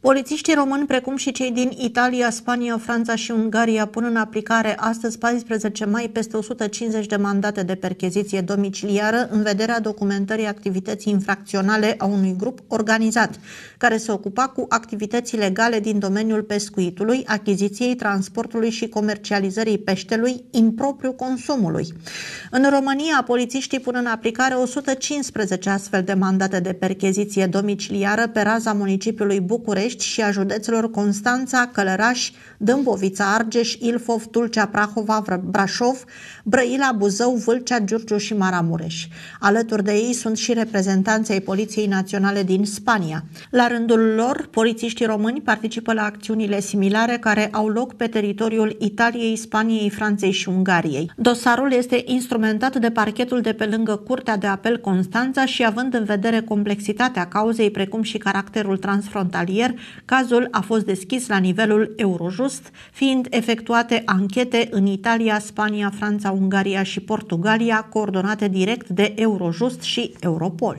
Polițiștii români, precum și cei din Italia, Spania, Franța și Ungaria, pun în aplicare astăzi, 14 mai, peste 150 de mandate de percheziție domiciliară în vederea documentării activității infracționale a unui grup organizat, care se ocupa cu activități legale din domeniul pescuitului, achiziției, transportului și comercializării peștelui, impropriu consumului. În România, polițiștii pun în aplicare 115 astfel de mandate de percheziție domiciliară pe raza municipiului București, București și a județelor Constanța, Călăraș, Dâmbovița, Argeș, Ilfov, Tulcea, Prahova, Brașov, Brăila, Buzău, Vâlcea, Giurgiu și Maramureș. Alături de ei sunt și reprezentanții ai Poliției Naționale din Spania. La rândul lor, polițiștii români participă la acțiunile similare care au loc pe teritoriul Italiei, Spaniei, Franței și Ungariei. Dosarul este instrumentat de parchetul de pe lângă Curtea de Apel Constanța și având în vedere complexitatea cauzei precum și caracterul transfrontalier, cazul a fost deschis la nivelul Eurojust, fiind efectuate anchete în Italia, Spania, Franța, Ungaria și Portugalia, coordonate direct de Eurojust și Europol.